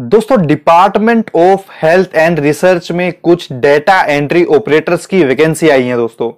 दोस्तों department of health and research में कुछ डेटा एंट्री ऑपरेटर्स की वैकेंसी आई है दोस्तों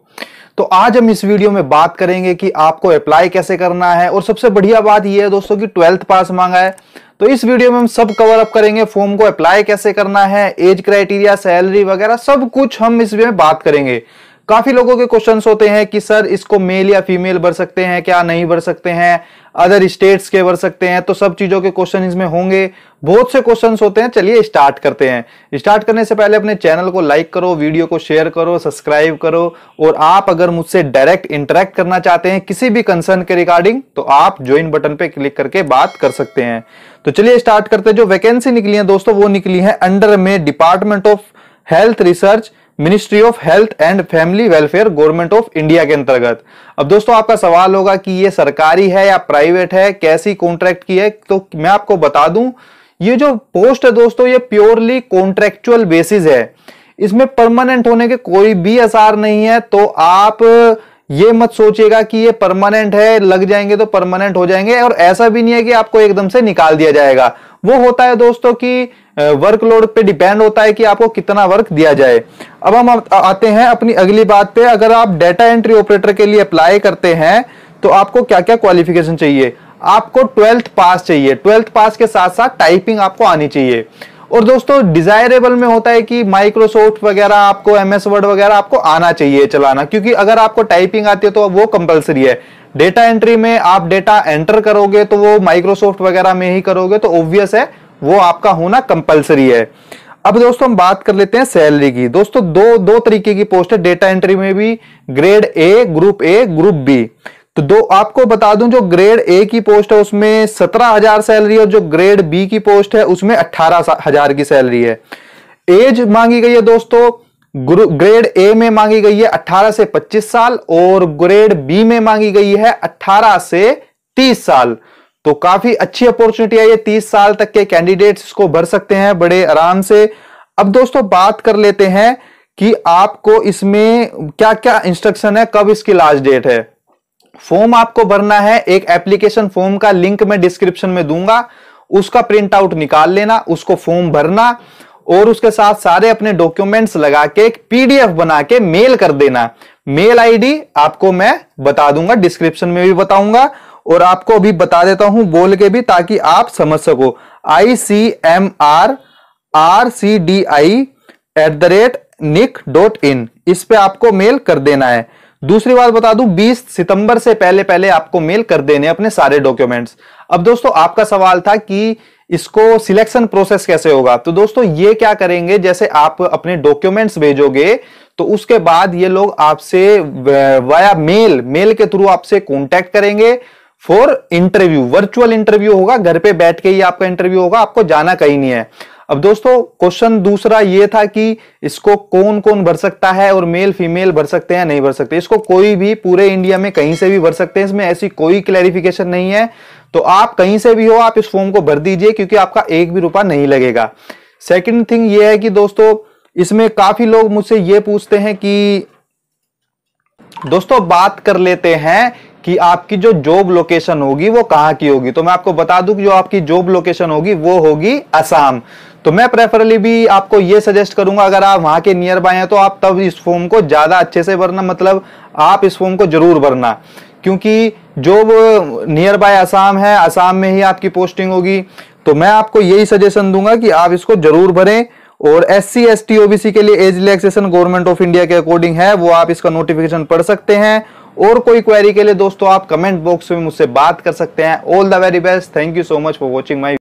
तो आज हम इस वीडियो में बात करेंगे कि आपको अप्लाई कैसे करना है और सबसे बढ़िया बात यह है दोस्तों कि ट्वेल्थ पास मांगा है तो इस वीडियो में हम सब कवर अप करेंगे फॉर्म को अप्लाई कैसे करना है एज क्राइटेरिया सैलरी वगैरह सब कुछ हम इस में बात करेंगे काफी लोगों के क्वेश्चंस होते हैं कि सर इसको मेल या फीमेल भर सकते हैं क्या नहीं भर सकते हैं अदर स्टेट्स के भर सकते हैं तो सब चीजों के क्वेश्चन इसमें होंगे बहुत से क्वेश्चन होते हैं चलिए स्टार्ट करते हैं स्टार्ट करने से पहले अपने चैनल को लाइक करो वीडियो को शेयर करो सब्सक्राइब करो और आप अगर मुझसे डायरेक्ट इंटरेक्ट करना चाहते हैं किसी भी कंसर्न के रिगार्डिंग तो आप ज्वाइन बटन पर क्लिक करके बात कर सकते हैं तो चलिए स्टार्ट करते हैं जो वैकेंसी निकली है दोस्तों वो निकली है अंडर में department of health research ministry of health and family welfare government of India के अंतर्गत अब दोस्तों आपका सवाल होगा कि ये सरकारी है या प्राइवेट है कैसी कॉन्ट्रैक्ट की है तो मैं आपको बता दूं ये जो पोस्ट है दोस्तों ये प्योरली कॉन्ट्रेक्चुअल बेसिस है इसमें परमानेंट होने के कोई भी आसार नहीं है तो आप ये मत सोचिएगा कि ये परमानेंट है लग जाएंगे तो परमानेंट हो जाएंगे और ऐसा भी नहीं है कि आपको एकदम से निकाल दिया जाएगा वो होता है दोस्तों कि वर्कलोड पे डिपेंड होता है कि आपको कितना वर्क दिया जाए अब हम आते हैं अपनी अगली बात पे अगर आप डेटा एंट्री ऑपरेटर के लिए अप्लाई करते हैं तो आपको क्या क्या क्वालिफिकेशन चाहिए आपको ट्वेल्थ पास चाहिए ट्वेल्थ पास के साथ साथ टाइपिंग आपको आनी चाहिए और दोस्तों डिजायरेबल में होता है कि माइक्रोसॉफ्ट वगैरह आपको एमएस वर्ड वगैरह आपको आना चाहिए चलाना क्योंकि अगर आपको टाइपिंग आती है तो वो कंपलसरी है डेटा एंट्री में आप डेटा एंटर करोगे तो वो माइक्रोसॉफ्ट वगैरह में ही करोगे तो ऑब्वियस है वो आपका होना कंपलसरी है अब दोस्तों हम बात कर लेते हैं सैलरी की दोस्तों दो दो तरीके की पोस्ट है डेटा एंट्री में भी grade A group A group B तो दो आपको बता दूं जो ग्रेड ए की पोस्ट है उसमें सत्रह हजार सैलरी और जो ग्रेड बी की पोस्ट है उसमें अट्ठारह हजार की सैलरी है एज मांगी गई है दोस्तों ग्रेड ए में मांगी गई है अट्ठारह से पच्चीस साल और ग्रेड बी में मांगी गई है अट्ठारह से तीस साल तो काफी अच्छी अपॉर्चुनिटी है ये तीस साल तक के कैंडिडेट इसको भर सकते हैं बड़े आराम से अब दोस्तों बात कर लेते हैं कि आपको इसमें क्या क्या इंस्ट्रक्शन है कब इसकी लास्ट डेट है फॉर्म आपको भरना है एक एप्लीकेशन फॉर्म का लिंक मैं डिस्क्रिप्शन में दूंगा उसका प्रिंट आउट निकाल लेना उसको फॉर्म भरना और उसके साथ सारे अपने डॉक्यूमेंट्स लगा के एक पीडीएफ बना के मेल कर देना मेल आईडी आपको मैं बता दूंगा डिस्क्रिप्शन में भी बताऊंगा और आपको अभी बता देता हूं बोल के भी ताकि आप समझ सको I C M R R C D I at the rate nic dot in इस पर आपको मेल कर देना है दूसरी बात बता दूं 20 सितंबर से पहले पहले आपको मेल कर देने अपने सारे डॉक्यूमेंट्स अब दोस्तों आपका सवाल था कि इसको सिलेक्शन प्रोसेस कैसे होगा तो दोस्तों ये क्या करेंगे जैसे आप अपने डॉक्यूमेंट्स भेजोगे तो उसके बाद ये लोग आपसे वाया मेल मेल के थ्रू आपसे कॉन्टेक्ट करेंगे फॉर इंटरव्यू वर्चुअल इंटरव्यू होगा घर पे बैठ के ही आपका इंटरव्यू होगा आपको जाना कहीं नहीं है अब दोस्तों क्वेश्चन दूसरा ये था कि इसको कौन कौन भर सकता है और मेल फीमेल भर सकते हैं नहीं भर सकते इसको कोई भी पूरे इंडिया में कहीं से भी भर सकते हैं इसमें ऐसी कोई क्लैरिफिकेशन नहीं है तो आप कहीं से भी हो आप इस फॉर्म को भर दीजिए क्योंकि आपका एक भी रुपया नहीं लगेगा सेकेंड थिंग ये है कि दोस्तों इसमें काफी लोग मुझसे ये पूछते हैं कि दोस्तों बात कर लेते हैं कि आपकी जो जॉब लोकेशन होगी वो कहां की होगी तो मैं आपको बता दूं कि जो आपकी जॉब लोकेशन होगी वो होगी असम तो मैं प्रेफरली भी आपको ये सजेस्ट करूंगा अगर आप वहां के नियर बाय हैं तो आप तब इस फॉर्म को ज़्यादा अच्छे से भरना मतलब आप इस फॉर्म को जरूर भरना क्योंकि जॉब नियर बाय आसाम है आसाम में ही आपकी पोस्टिंग होगी तो मैं आपको यही सजेशन दूंगा कि आप इसको जरूर भरें और S C S T OBC के लिए age relaxation government of India के अकॉर्डिंग है वो आप इसका नोटिफिकेशन पढ़ सकते हैं और कोई क्वेरी के लिए दोस्तों आप कमेंट बॉक्स में मुझसे बात कर सकते हैं all the very best thank you so much for watching my